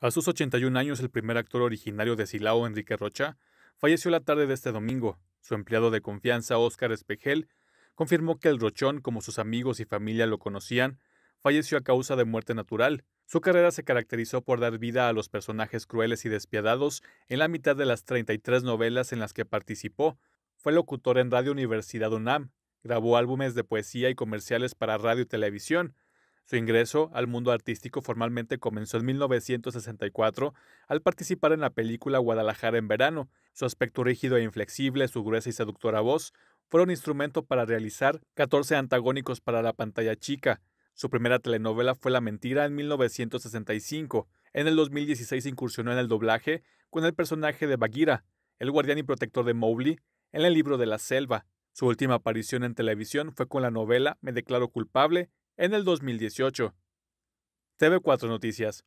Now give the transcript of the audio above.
A sus 81 años, el primer actor originario de Silao, Enrique Rocha, falleció la tarde de este domingo. Su empleado de confianza, Óscar Espejel, confirmó que el Rochón, como sus amigos y familia lo conocían, falleció a causa de muerte natural. Su carrera se caracterizó por dar vida a los personajes crueles y despiadados en la mitad de las 33 novelas en las que participó. Fue locutor en Radio Universidad UNAM, grabó álbumes de poesía y comerciales para radio y televisión, su ingreso al mundo artístico formalmente comenzó en 1964 al participar en la película Guadalajara en verano. Su aspecto rígido e inflexible, su gruesa y seductora voz fueron instrumento para realizar 14 antagónicos para la pantalla chica. Su primera telenovela fue La Mentira en 1965. En el 2016 incursionó en el doblaje con el personaje de Bagheera, el guardián y protector de Mowgli, en el libro de la selva. Su última aparición en televisión fue con la novela Me declaro culpable en el 2018. TV4 Noticias.